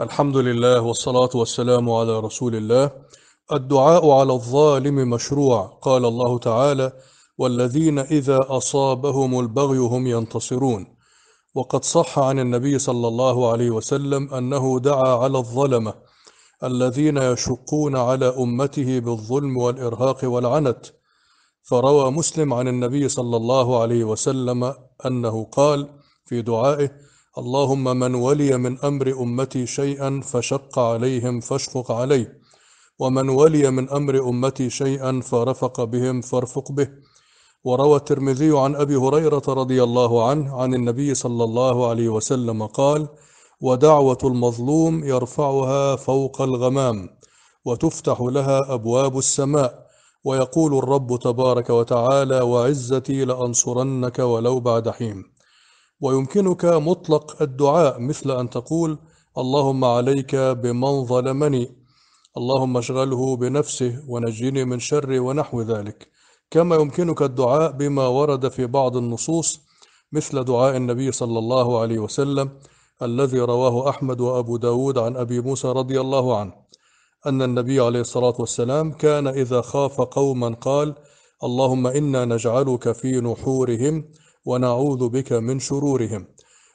الحمد لله والصلاة والسلام على رسول الله الدعاء على الظالم مشروع قال الله تعالى والذين إذا أصابهم البغي هم ينتصرون وقد صح عن النبي صلى الله عليه وسلم أنه دعا على الظلمة الذين يشقون على أمته بالظلم والإرهاق والعنت فروى مسلم عن النبي صلى الله عليه وسلم أنه قال في دعائه اللهم من ولي من امر امتي شيئا فشق عليهم فاشفق عليه ومن ولي من امر امتي شيئا فرفق بهم فارفق به وروى الترمذي عن ابي هريره رضي الله عنه عن النبي صلى الله عليه وسلم قال ودعوه المظلوم يرفعها فوق الغمام وتفتح لها ابواب السماء ويقول الرب تبارك وتعالى وعزتي لانصرنك ولو بعد حين ويمكنك مطلق الدعاء مثل أن تقول اللهم عليك بمن ظلمني اللهم اشغله بنفسه ونجني من شره ونحو ذلك كما يمكنك الدعاء بما ورد في بعض النصوص مثل دعاء النبي صلى الله عليه وسلم الذي رواه أحمد وأبو داود عن أبي موسى رضي الله عنه أن النبي عليه الصلاة والسلام كان إذا خاف قوما قال اللهم إنا نجعلك في نحورهم ونعوذ بك من شرورهم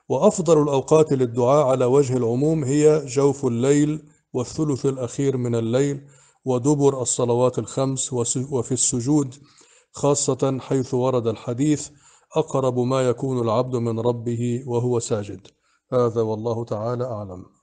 وأفضل الأوقات للدعاء على وجه العموم هي جوف الليل والثلث الأخير من الليل ودبر الصلوات الخمس وفي السجود خاصة حيث ورد الحديث أقرب ما يكون العبد من ربه وهو ساجد هذا والله تعالى أعلم